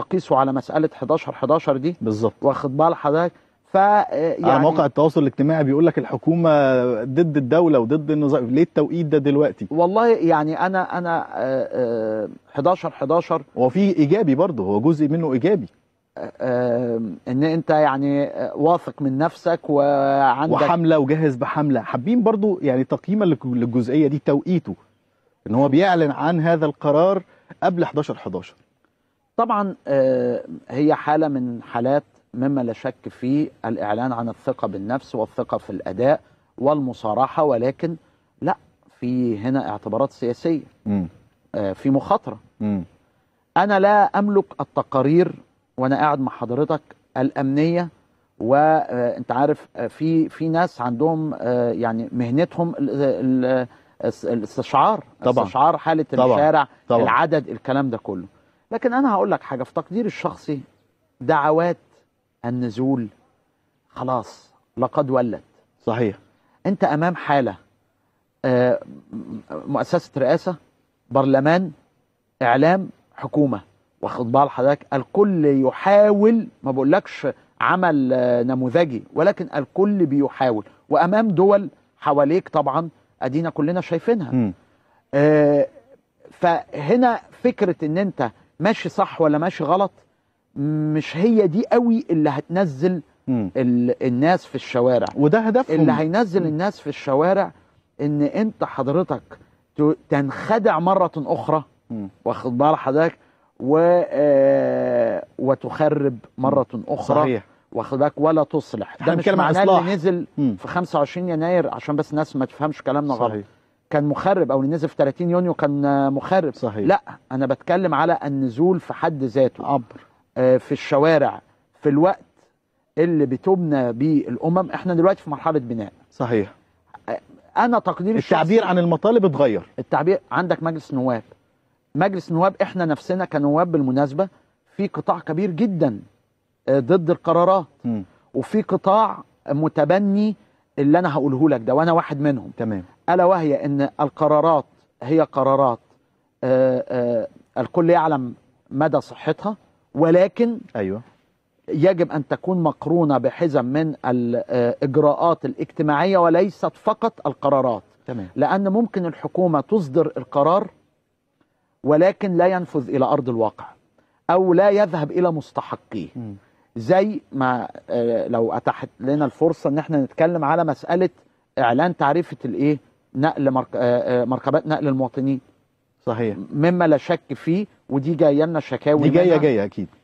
تقيسه على مساله 11 11 دي بالظبط واخد بال حضرتك ف آه، يعني على موقع التواصل الاجتماعي بيقول لك الحكومه ضد الدوله وضد النظام ليه التوقيت ده دلوقتي والله يعني انا انا 11 آه، 11 آه، هو في ايجابي برضه هو جزء منه ايجابي ان انت يعني واثق من نفسك وعندك وحمله وجاهز بحمله حابين برضه يعني تقييما للجزئيه دي توقيته ان هو بيعلن عن هذا القرار قبل 11 11 طبعا آه، هي حالة من حالات مما لا شك فيه الإعلان عن الثقة بالنفس والثقة في الأداء والمصارحة ولكن لا في هنا اعتبارات سياسية آه، في مخاطرة أنا لا أملك التقارير وأنا قاعد مع حضرتك الأمنية وأنت آه، عارف في في ناس عندهم يعني مهنتهم الاستشعار طبعا استشعار حالة طبعا. الشارع طبعا. العدد الكلام ده كله لكن أنا هقول لك حاجة في تقديري الشخصي دعوات النزول خلاص لقد ولت صحيح أنت أمام حالة آه، مؤسسة رئاسة برلمان إعلام حكومة واخد بال حضرتك الكل يحاول ما بقولكش عمل آه، نموذجي ولكن الكل بيحاول وامام دول حواليك طبعا ادينا كلنا شايفينها آه فهنا فكره ان انت ماشي صح ولا ماشي غلط مش هي دي قوي اللي هتنزل الناس في الشوارع وده هدفهم اللي هينزل الناس في الشوارع ان انت حضرتك تنخدع مره اخرى واخد بال حضرتك و آه، وتخرب مره اخرى صحيح واخد بالك ولا تصلح ده مش معناه اللي نزل م. في 25 يناير عشان بس الناس ما تفهمش كلامنا غلط كان مخرب او نزل في 30 يونيو كان مخرب صحيح لا انا بتكلم على النزول في حد ذاته عبر آه في الشوارع في الوقت اللي بتبنى بيه الامم احنا دلوقتي في مرحله بناء صحيح آه، انا تقديري التعبير عن المطالب اتغير التعبير عندك مجلس نواب مجلس نواب احنا نفسنا كنواب بالمناسبه في قطاع كبير جدا آه، ضد القرارات م. وفي قطاع متبني اللي انا هقوله لك ده وانا واحد منهم تمام الا وهي ان القرارات هي قرارات آآ آه، آآ آه، الكل يعلم مدى صحتها ولكن ايوه يجب ان تكون مقرونه بحزم من الاجراءات آه، الاجتماعيه وليست فقط القرارات تمام لان ممكن الحكومه تصدر القرار ولكن لا ينفذ الى ارض الواقع او لا يذهب الى مستحقيه زي ما آه، لو اتاحت لنا الفرصه ان احنا نتكلم على مساله اعلان تعريفه الايه نقل آه، آه، مركبات نقل المواطنين صحيح مما لا شك فيه ودي جايه لنا شكاوي دي جايه جايه اكيد